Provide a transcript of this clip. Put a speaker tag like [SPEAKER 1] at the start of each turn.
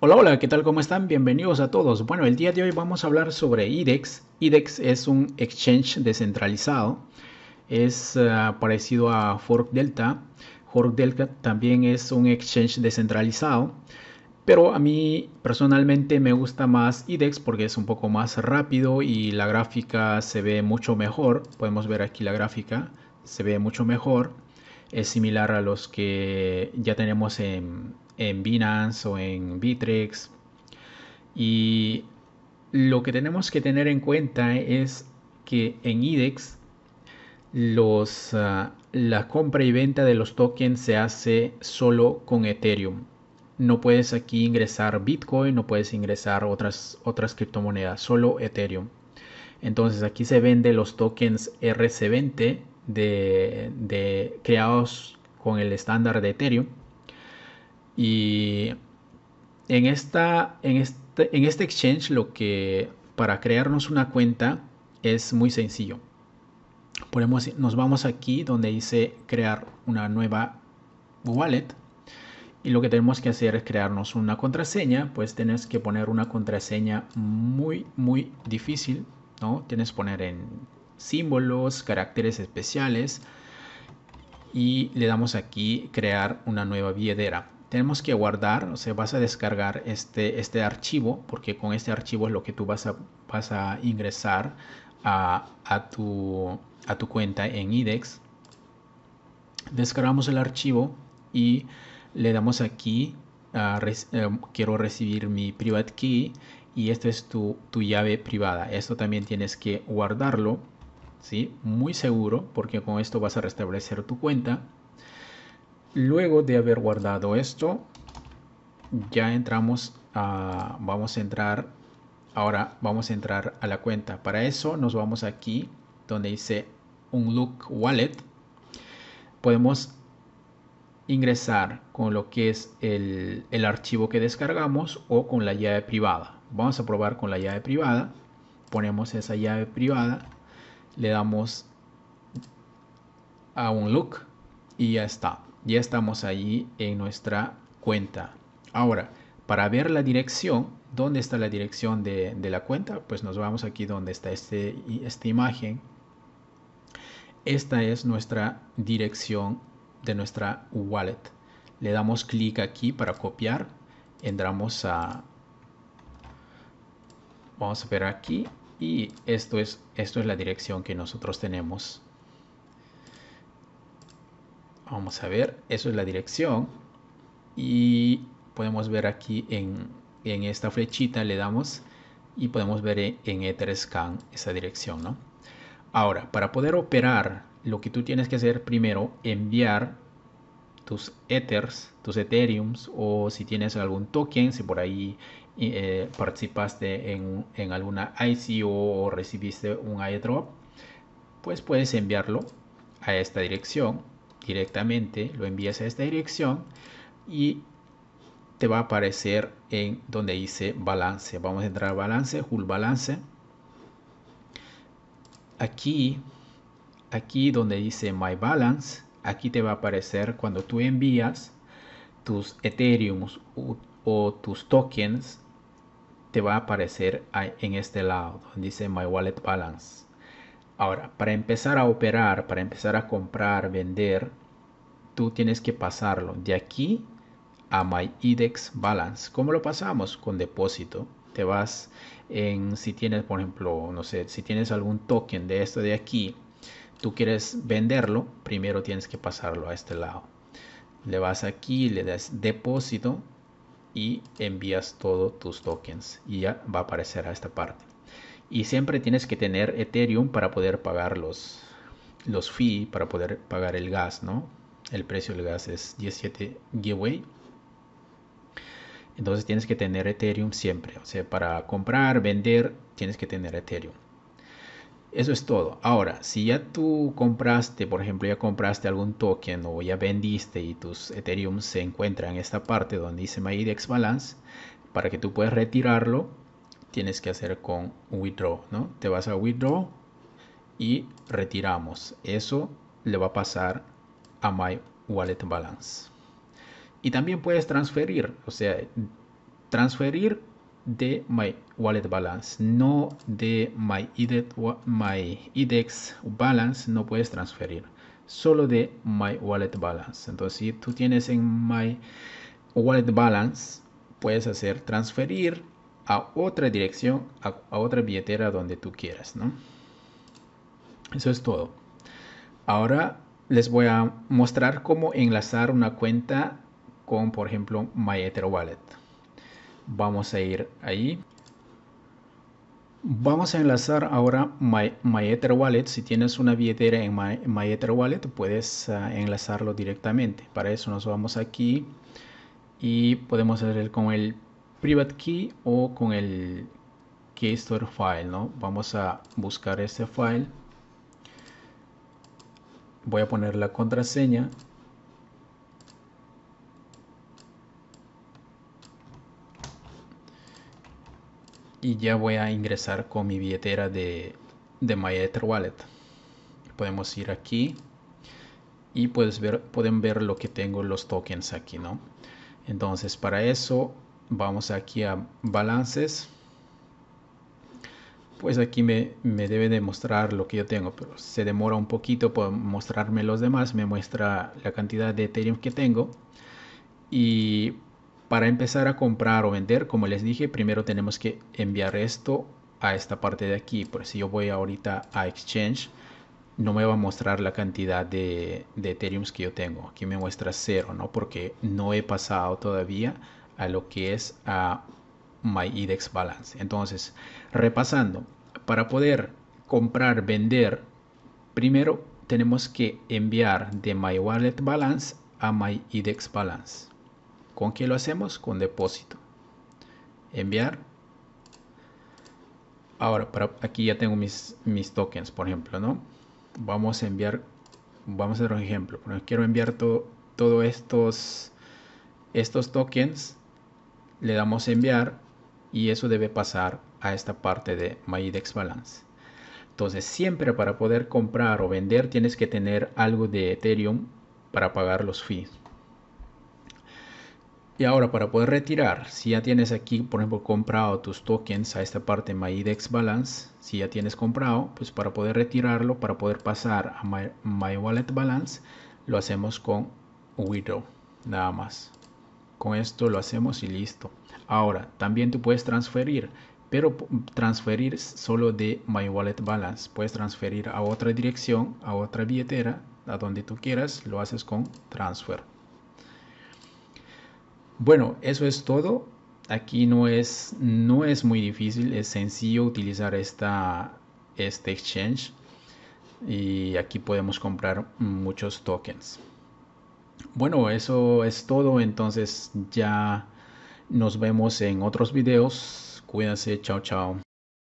[SPEAKER 1] Hola, hola, ¿qué tal? ¿Cómo están? Bienvenidos a todos. Bueno, el día de hoy vamos a hablar sobre IDEX. IDEX es un exchange descentralizado. Es eh, parecido a Fork Delta. Fork Delta también es un exchange descentralizado. Pero a mí personalmente me gusta más IDEX porque es un poco más rápido y la gráfica se ve mucho mejor. Podemos ver aquí la gráfica. Se ve mucho mejor. Es similar a los que ya tenemos en en Binance o en Bitrex Y lo que tenemos que tener en cuenta es que en IDEX los, ah, la compra y venta de los tokens se hace solo con Ethereum. No puedes aquí ingresar Bitcoin, no puedes ingresar otras, otras criptomonedas, solo Ethereum. Entonces aquí se vende los tokens RC20 de, de creados con el estándar de Ethereum y en, esta, este, en, este, exchange lo que para crearnos una cuenta es muy sencillo. nos vamos aquí donde dice crear una nueva wallet y lo que tenemos que hacer es crearnos una contraseña, pues tienes que poner una contraseña muy, muy difícil, ¿no? Tienes que poner en símbolos, caracteres especiales y le damos aquí crear una nueva billetera tenemos que guardar, o sea, vas a descargar este, este archivo, porque con este archivo es lo que tú vas a, a ingresar a, a, tu, cuenta en IDEX. Descargamos el archivo y le damos aquí, eh, quiero recibir mi private key y esta es tu, tu llave privada. Esto también tienes que guardarlo, ¿sí? Muy seguro, porque con esto vas a restablecer tu cuenta Luego de haber guardado esto, ya entramos a, vamos a entrar, ahora vamos a entrar a la cuenta. Para eso nos vamos aquí donde dice look Wallet. Podemos ingresar con lo que es el, archivo que descargamos o con la llave privada. Vamos a probar con la llave privada. Ponemos esa llave privada, le damos a look. y ya está ya estamos allí en nuestra cuenta. Ahora, para ver la dirección, ¿dónde está la dirección de, la cuenta? Pues nos vamos aquí donde está este, esta imagen. Esta es nuestra dirección de nuestra wallet. Le damos clic aquí para copiar. Entramos a... Vamos a ver aquí. Y esto es, esto es la dirección que nosotros tenemos Vamos a ver, eso es la dirección. Y podemos ver aquí en, esta flechita le damos y podemos ver en, Etherscan esa dirección, Ahora, para poder operar, lo que tú tienes que hacer primero, enviar tus Ethers, tus Ethereums, o si tienes algún token, si por ahí eh, participaste en, en, alguna ICO o recibiste un airdrop, pues puedes enviarlo a esta dirección directamente lo envías a esta dirección y te va a aparecer en donde dice balance. Vamos a entrar a balance, full balance. Aquí, aquí donde dice my balance, aquí te va a aparecer cuando tú envías tus Ethereum o, o tus tokens, te va a aparecer en este lado, donde dice my wallet balance. Ahora, para empezar a operar, para empezar a comprar, vender, tú tienes que pasarlo de aquí a My IDEX Balance. ¿Cómo lo pasamos? Con depósito. Te vas en, si tienes, por ejemplo, no sé, si tienes algún token de esto de aquí, tú quieres venderlo, primero tienes que pasarlo a este lado. Le vas aquí, le das depósito y envías todos tus tokens y ya va a aparecer a esta parte y siempre tienes que tener Ethereum para poder pagar los, los fee, para poder pagar el gas, ¿no? El precio del gas es 17 giveaway. Entonces tienes que tener Ethereum siempre. O sea, para comprar, vender, tienes que tener Ethereum. Eso es todo. Ahora, si ya tú compraste, por ejemplo, ya compraste algún token o ya vendiste y tus Ethereum se encuentran en esta parte donde dice MyDex Balance, para que tú puedas retirarlo, tienes que hacer con withdraw, ¿no? Te vas a withdraw y retiramos. Eso le va a pasar a my wallet balance. Y también puedes transferir, o sea, transferir de my wallet balance, no de my, IDEX, e balance, no puedes transferir, solo de my wallet balance. Entonces, si tú tienes en my wallet balance, puedes hacer transferir a otra dirección, a, otra billetera donde tú quieras, ¿no? Eso es todo. Ahora les voy a mostrar cómo enlazar una cuenta con, por ejemplo, My Ether Wallet. Vamos a ir ahí. Vamos a enlazar ahora My, Ether Wallet. Si tienes una billetera en My, Ether Wallet, puedes ah, enlazarlo directamente. Para eso nos vamos aquí y podemos hacer con el private key o con el store file no vamos a buscar este file voy a poner la contraseña y ya voy a ingresar con mi billetera de, de Wallet podemos ir aquí y puedes ver, pueden ver lo que tengo los tokens aquí no entonces para eso vamos aquí a balances pues aquí me, me debe de mostrar lo que yo tengo pero se demora un poquito por mostrarme los demás me muestra la cantidad de ethereum que tengo y para empezar a comprar o vender como les dije primero tenemos que enviar esto a esta parte de aquí por si yo voy ahorita a exchange no me va a mostrar la cantidad de, de ethereum que yo tengo aquí me muestra cero no porque no he pasado todavía a lo que es a my index Balance. Entonces, repasando, para poder comprar, vender, primero tenemos que enviar de My Wallet Balance a My IDEX Balance. ¿Con qué lo hacemos? Con depósito. Enviar. Ahora, para, aquí ya tengo mis, mis tokens, por ejemplo, ¿no? Vamos a enviar, vamos a dar un ejemplo. Quiero enviar todos estos, estos tokens le damos enviar y eso debe pasar a esta parte de MyDex Balance. Entonces siempre para poder comprar o vender tienes que tener algo de Ethereum para pagar los fees. Y ahora para poder retirar, si ya tienes aquí, por ejemplo, comprado tus tokens a esta parte MyDex Balance, si ya tienes comprado, pues para poder retirarlo, para poder pasar a My, Wallet Balance, lo hacemos con Widow, nada más. Con esto lo hacemos y listo. Ahora, también tú puedes transferir, pero transferir solo de My Wallet Balance. Puedes transferir a otra dirección, a otra billetera, a donde tú quieras, lo haces con transfer. Bueno, eso es todo. Aquí no es, no es muy difícil, es sencillo utilizar esta, este exchange y aquí podemos comprar muchos tokens. Bueno, eso es todo. Entonces ya nos vemos en otros videos. Cuídense. Chao, chao.